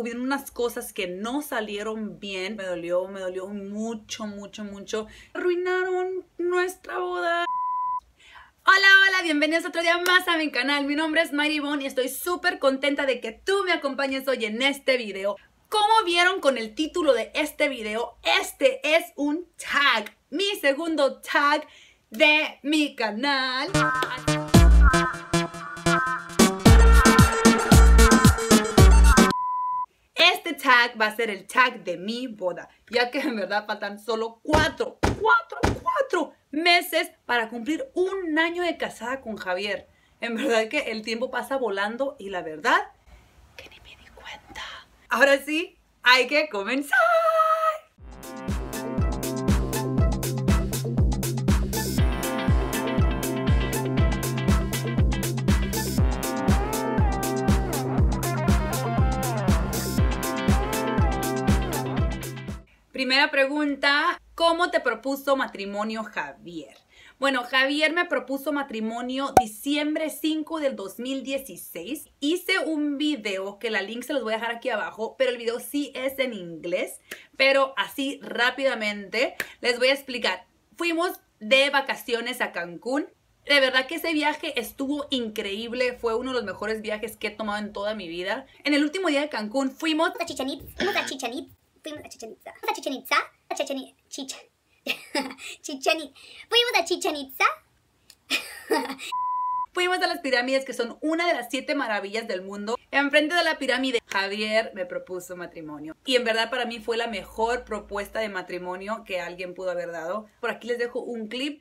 hubieron unas cosas que no salieron bien. Me dolió, me dolió mucho, mucho, mucho. Arruinaron nuestra boda. Hola, hola, bienvenidos otro día más a mi canal. Mi nombre es Mary y estoy súper contenta de que tú me acompañes hoy en este video. Como vieron con el título de este video, este es un tag, mi segundo tag de mi canal. va a ser el tag de mi boda, ya que en verdad faltan solo cuatro, cuatro, cuatro meses para cumplir un año de casada con Javier. En verdad que el tiempo pasa volando y la verdad que ni me di cuenta. Ahora sí, hay que comenzar. pregunta, ¿cómo te propuso matrimonio Javier? Bueno, Javier me propuso matrimonio diciembre 5 del 2016. Hice un video que la link se los voy a dejar aquí abajo, pero el video sí es en inglés. Pero así rápidamente les voy a explicar. Fuimos de vacaciones a Cancún. De verdad que ese viaje estuvo increíble, fue uno de los mejores viajes que he tomado en toda mi vida. En el último día de Cancún fuimos a a fuimos a Chichen Itza. ¿Fuimos a Chichen Itza? A Fuimos a Chichen Fuimos a las pirámides que son una de las siete maravillas del mundo. Enfrente de la pirámide, Javier me propuso matrimonio. Y en verdad para mí fue la mejor propuesta de matrimonio que alguien pudo haber dado. Por aquí les dejo un clip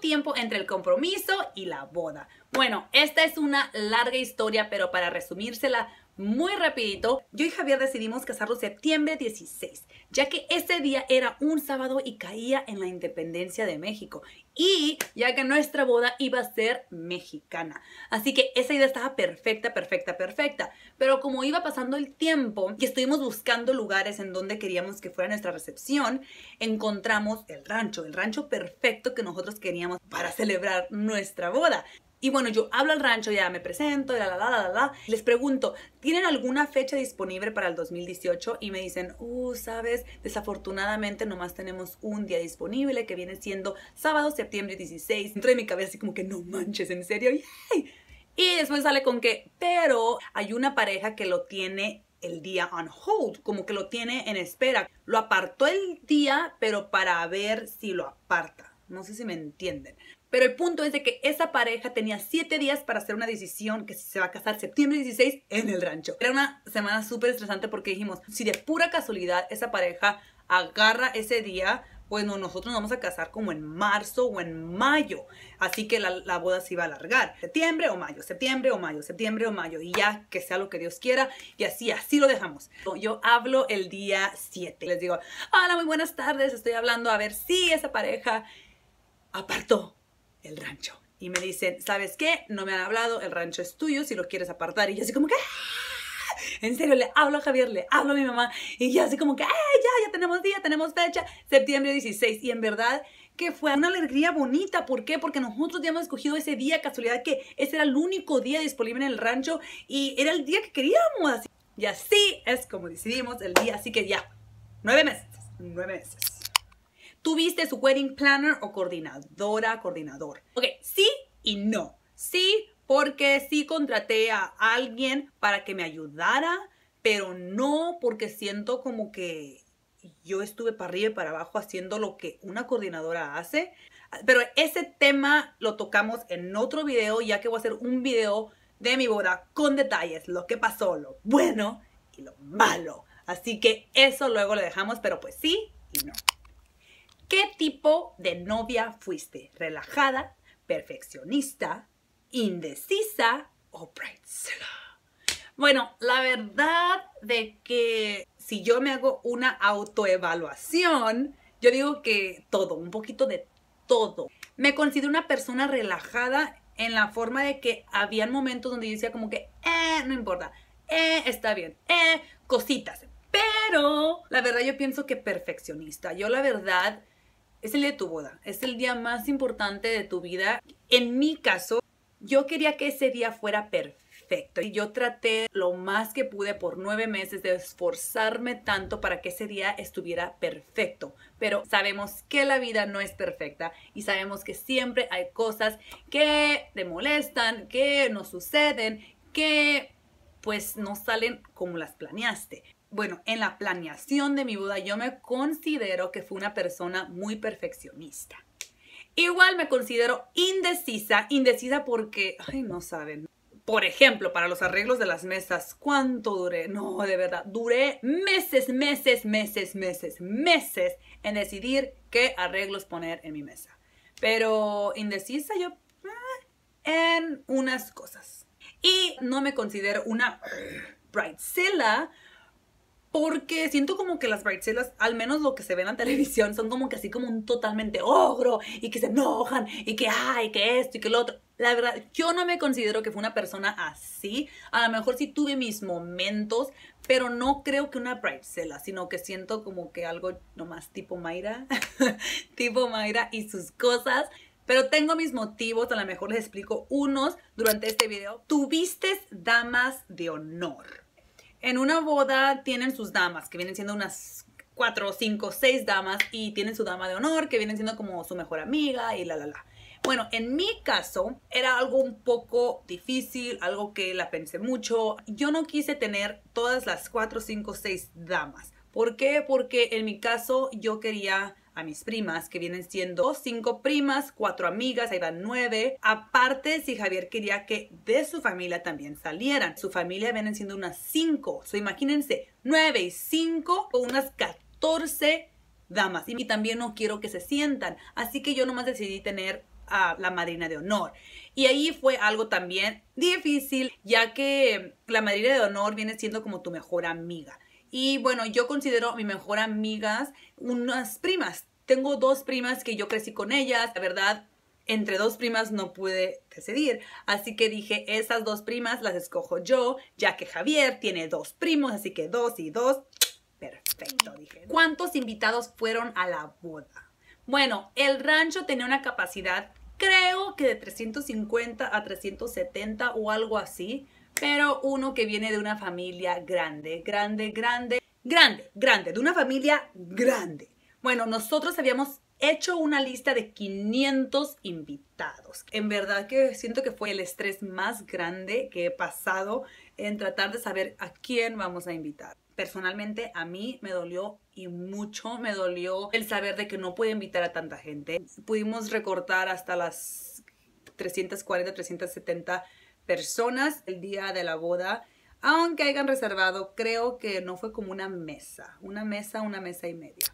tiempo entre el compromiso y la boda. Bueno, esta es una larga historia, pero para resumírsela, muy rapidito, yo y Javier decidimos casarnos septiembre 16, ya que ese día era un sábado y caía en la independencia de México. Y ya que nuestra boda iba a ser mexicana. Así que esa idea estaba perfecta, perfecta, perfecta. Pero como iba pasando el tiempo y estuvimos buscando lugares en donde queríamos que fuera nuestra recepción, encontramos el rancho, el rancho perfecto que nosotros queríamos para celebrar nuestra boda. Y bueno, yo hablo al rancho, ya me presento, la, la, la, la, Les pregunto, ¿tienen alguna fecha disponible para el 2018? Y me dicen, uh, sabes, desafortunadamente nomás tenemos un día disponible que viene siendo sábado, septiembre 16. Entré en mi cabeza así como que no manches, en serio, Y después sale con que, pero hay una pareja que lo tiene el día on hold, como que lo tiene en espera. Lo apartó el día, pero para ver si lo aparta. No sé si me entienden. Pero el punto es de que esa pareja tenía siete días para hacer una decisión que se va a casar septiembre 16 en el rancho. Era una semana súper estresante porque dijimos, si de pura casualidad esa pareja agarra ese día, pues nosotros nos vamos a casar como en marzo o en mayo. Así que la, la, boda se iba a alargar. Septiembre o mayo, septiembre o mayo, septiembre o mayo. Y ya que sea lo que Dios quiera. Y así, así lo dejamos. Yo hablo el día 7. Les digo, hola, muy buenas tardes. Estoy hablando a ver si esa pareja apartó el rancho. Y me dicen, ¿sabes qué? No me han hablado, el rancho es tuyo, si lo quieres apartar. Y yo así como que, ah", en serio, le hablo a Javier, le hablo a mi mamá. Y yo así como que, ¡eh, ya, ya tenemos día, tenemos fecha! Septiembre 16. Y en verdad que fue una alegría bonita. ¿Por qué? Porque nosotros ya hemos escogido ese día, casualidad que ese era el único día disponible en el rancho y era el día que queríamos. Y así es como decidimos el día. Así que ya, nueve meses, nueve meses. ¿Tuviste su wedding planner o coordinadora, coordinador? Ok, sí y no. Sí, porque sí contraté a alguien para que me ayudara, pero no porque siento como que yo estuve para arriba y para abajo haciendo lo que una coordinadora hace. Pero ese tema lo tocamos en otro video, ya que voy a hacer un video de mi boda con detalles, lo que pasó, lo bueno y lo malo. Así que eso luego lo dejamos, pero pues sí y no. ¿Qué tipo de novia fuiste? ¿Relajada? ¿Perfeccionista? ¿Indecisa? ¿O bridezilla? Bueno, la verdad de que si yo me hago una autoevaluación, yo digo que todo, un poquito de todo. Me considero una persona relajada en la forma de que había momentos donde yo decía como que, eh, no importa, eh, está bien, eh, cositas. Pero la verdad yo pienso que perfeccionista. Yo la verdad es el de tu boda, es el día más importante de tu vida. En mi caso, yo quería que ese día fuera perfecto. Y yo traté lo más que pude por nueve meses de esforzarme tanto para que ese día estuviera perfecto. Pero sabemos que la vida no es perfecta y sabemos que siempre hay cosas que te molestan, que no suceden, que pues no salen como las planeaste bueno, en la planeación de mi boda yo me considero que fue una persona muy perfeccionista. Igual me considero indecisa, indecisa porque, ay, no saben. Por ejemplo, para los arreglos de las mesas, ¿cuánto duré? No, de verdad, duré meses, meses, meses, meses, meses en decidir qué arreglos poner en mi mesa. Pero indecisa yo ah, en unas cosas. Y no me considero una bridezilla porque siento como que las Bridezillas, al menos lo que se ve en televisión, son como que así como un totalmente ogro y que se enojan y que ay, que esto y que lo otro. La verdad, yo no me considero que fue una persona así. A lo mejor sí tuve mis momentos, pero no creo que una Bridezilla, sino que siento como que algo nomás tipo Mayra, tipo Mayra y sus cosas. Pero tengo mis motivos, a lo mejor les explico unos durante este video. Tuviste damas de honor. En una boda tienen sus damas, que vienen siendo unas cuatro, cinco, seis damas, y tienen su dama de honor, que vienen siendo como su mejor amiga y la, la, la. Bueno, en mi caso era algo un poco difícil, algo que la pensé mucho. Yo no quise tener todas las cuatro, cinco, seis damas. ¿Por qué? Porque en mi caso yo quería a mis primas, que vienen siendo cinco primas, cuatro amigas, ahí van nueve. Aparte, si Javier quería que de su familia también salieran. Su familia vienen siendo unas cinco. So, imagínense, nueve y cinco, o unas catorce damas. y también no quiero que se sientan. Así que yo nomás decidí tener a la madrina de honor. Y ahí fue algo también difícil, ya que la madrina de honor viene siendo como tu mejor amiga. Y bueno, yo considero a mi mejor amigas unas primas. Tengo dos primas que yo crecí con ellas, la verdad, entre dos primas no pude decidir. Así que dije, esas dos primas las escojo yo, ya que Javier tiene dos primos, así que dos y dos, perfecto, dije. ¿Cuántos invitados fueron a la boda? Bueno, el rancho tenía una capacidad, creo que de 350 a 370 o algo así pero uno que viene de una familia grande, grande, grande, grande, grande, de una familia grande. Bueno, nosotros habíamos hecho una lista de 500 invitados. En verdad que siento que fue el estrés más grande que he pasado en tratar de saber a quién vamos a invitar. Personalmente a mí me dolió y mucho me dolió el saber de que no puede invitar a tanta gente. Pudimos recortar hasta las 340, 370 personas el día de la boda, aunque hayan reservado, creo que no fue como una mesa, una mesa, una mesa y media.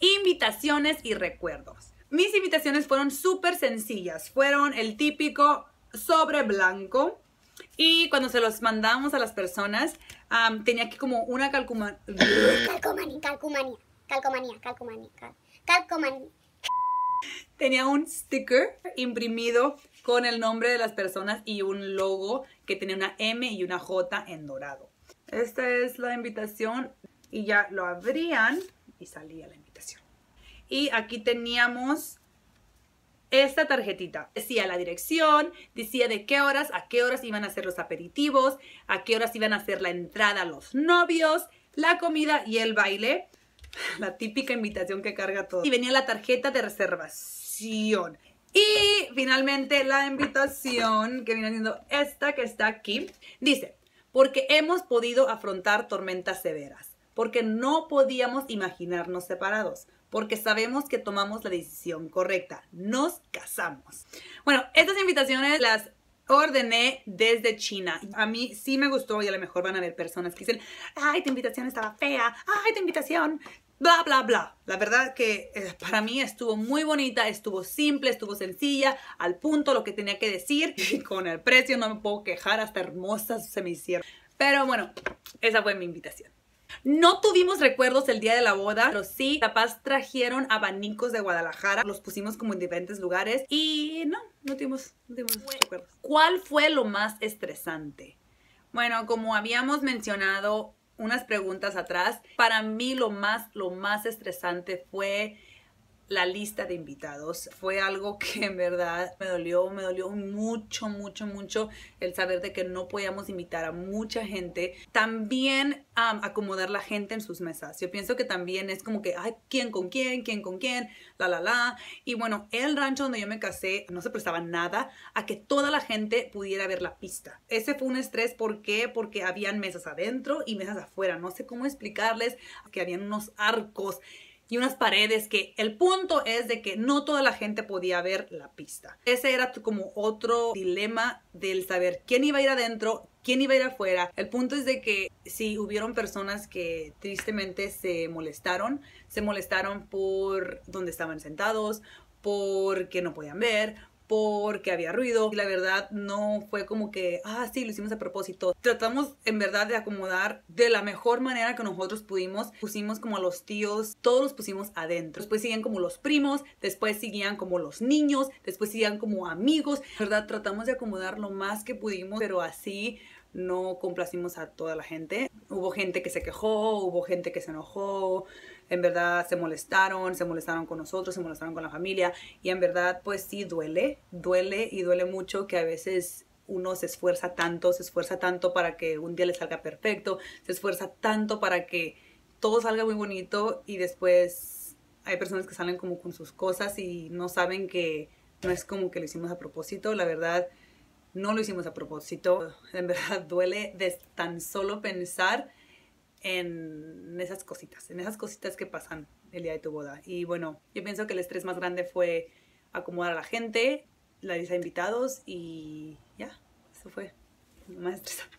Invitaciones y recuerdos. Mis invitaciones fueron súper sencillas, fueron el típico sobre blanco y cuando se los mandamos a las personas, tenía aquí como una calcomanía, calcomanía, calcomanía, calcomanía, Tenía un sticker imprimido con el nombre de las personas y un logo que tenía una M y una J en dorado. Esta es la invitación y ya lo abrían y salía la invitación. Y aquí teníamos esta tarjetita. Decía la dirección, decía de qué horas, a qué horas iban a hacer los aperitivos, a qué horas iban a hacer la entrada los novios, la comida y el baile. la típica invitación que carga todo. Y venía la tarjeta de reservación. Y finalmente la invitación que viene siendo esta que está aquí. Dice, porque hemos podido afrontar tormentas severas, porque no podíamos imaginarnos separados, porque sabemos que tomamos la decisión correcta, nos casamos. Bueno, estas invitaciones las ordené desde China. A mí sí me gustó y a lo mejor van a ver personas que dicen, ay, tu invitación estaba fea, ay, tu invitación bla, bla, bla. La verdad que eh, para mí estuvo muy bonita, estuvo simple, estuvo sencilla, al punto lo que tenía que decir y con el precio no me puedo quejar, hasta hermosas se me hicieron. Pero bueno, esa fue mi invitación. No tuvimos recuerdos el día de la boda, pero sí, capaz trajeron abanicos de Guadalajara, los pusimos como en diferentes lugares y no, no tuvimos, tuvimos recuerdos. ¿Cuál fue lo más estresante? Bueno, como habíamos mencionado, unas preguntas atrás. Para mí lo más, lo más estresante fue la lista de invitados. Fue algo que en verdad me dolió, me dolió mucho, mucho, mucho el saber de que no podíamos invitar a mucha gente. También acomodar la gente en sus mesas. Yo pienso que también es como que, ay, ¿quién con quién? ¿Quién con quién? La, la, la. Y bueno, el rancho donde yo me casé no se prestaba nada a que toda la gente pudiera ver la pista. Ese fue un estrés, ¿por qué? Porque habían mesas adentro y mesas afuera. No sé cómo explicarles que habían unos arcos y unas paredes que el punto es de que no toda la gente podía ver la pista. Ese era como otro dilema del saber quién iba a ir adentro, quién iba a ir afuera. El punto es de que si hubieron personas que tristemente se molestaron, se molestaron por donde estaban sentados, porque no podían ver, porque había ruido y la verdad no fue como que, ah, sí, lo hicimos a propósito. Tratamos en verdad de acomodar de la mejor manera que nosotros pudimos. Pusimos como a los tíos, todos los pusimos adentro. Después siguen como los primos, después seguían como los niños, después seguían como amigos. verdad, tratamos de acomodar lo más que pudimos, pero así no complacimos a toda la gente. Hubo gente que se quejó, hubo gente que se enojó, en verdad se molestaron, se molestaron con nosotros, se molestaron con la familia y en verdad pues sí duele, duele y duele mucho que a veces uno se esfuerza tanto, se esfuerza tanto para que un día le salga perfecto, se esfuerza tanto para que todo salga muy bonito y después hay personas que salen como con sus cosas y no saben que no es como que lo hicimos a propósito, la verdad no lo hicimos a propósito, en verdad duele de tan solo pensar en esas cositas, en esas cositas que pasan el día de tu boda. Y bueno, yo pienso que el estrés más grande fue acomodar a la gente, la lista de invitados y ya, eso fue lo más estresante.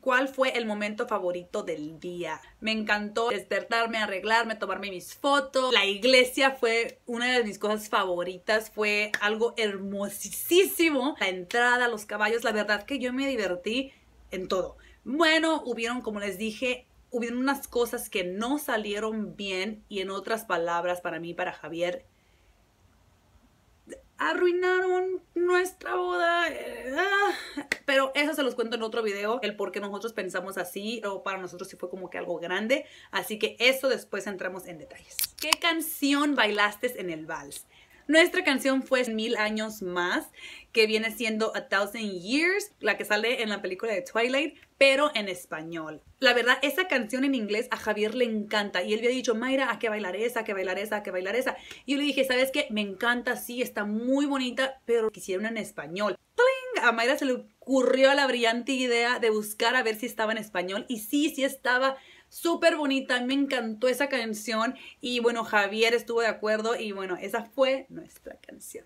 ¿Cuál fue el momento favorito del día? Me encantó despertarme, arreglarme, tomarme mis fotos. La iglesia fue una de mis cosas favoritas, fue algo hermosísimo. La entrada, los caballos, la verdad que yo me divertí en todo. Bueno, hubieron, como les dije, hubieron unas cosas que no salieron bien y en otras palabras para mí, para Javier, arruinaron nuestra boda. Eh, ah, pero eso se los cuento en otro video, el por qué nosotros pensamos así, o para nosotros sí fue como que algo grande. Así que eso después entramos en detalles. ¿Qué canción bailaste en el vals? Nuestra canción fue Mil Años Más, que viene siendo A Thousand Years, la que sale en la película de Twilight pero en español. La verdad, esa canción en inglés a Javier le encanta y él había dicho, Mayra, ¿a qué bailar esa? ¿A qué bailar esa? ¿A qué bailar esa? Y yo le dije, ¿sabes qué? Me encanta, sí, está muy bonita, pero quisiera una en español. A Mayra se le ocurrió la brillante idea de buscar a ver si estaba en español y sí, sí estaba súper bonita, me encantó esa canción y bueno, Javier estuvo de acuerdo y bueno, esa fue nuestra canción.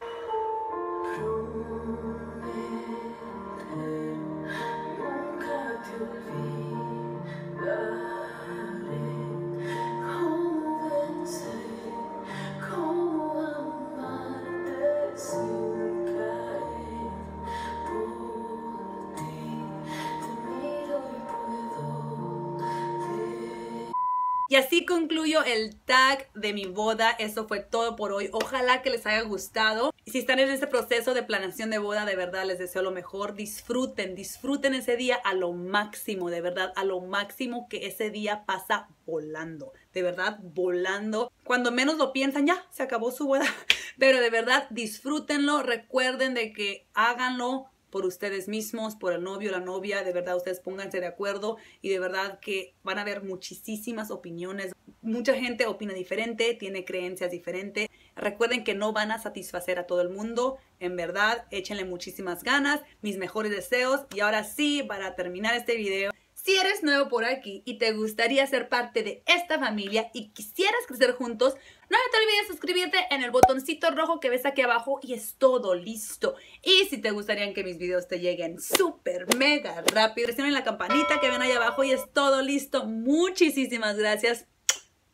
Y así concluyo el tag de mi boda. Eso fue todo por hoy. Ojalá que les haya gustado. Si están en este proceso de planeación de boda, de verdad les deseo lo mejor. Disfruten, disfruten ese día a lo máximo, de verdad, a lo máximo que ese día pasa volando, de verdad volando. Cuando menos lo piensan, ya se acabó su boda. Pero de verdad, disfrútenlo, recuerden de que háganlo por ustedes mismos, por el novio, la novia, de verdad ustedes pónganse de acuerdo y de verdad que van a haber muchísimas opiniones. Mucha gente opina diferente, tiene creencias diferentes. Recuerden que no van a satisfacer a todo el mundo, en verdad, échenle muchísimas ganas, mis mejores deseos y ahora sí, para terminar este video, si eres nuevo por aquí y te gustaría ser parte de esta familia y quisieras crecer juntos, no te olvides suscribirte en el botoncito rojo que ves aquí abajo y es todo listo. Y si te gustaría que mis videos te lleguen súper mega rápido, en la campanita que ven ahí abajo y es todo listo. Muchísimas gracias.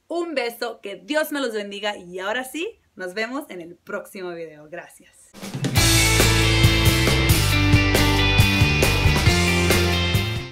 Un beso, que Dios me los bendiga y ahora sí, nos vemos en el próximo video. Gracias.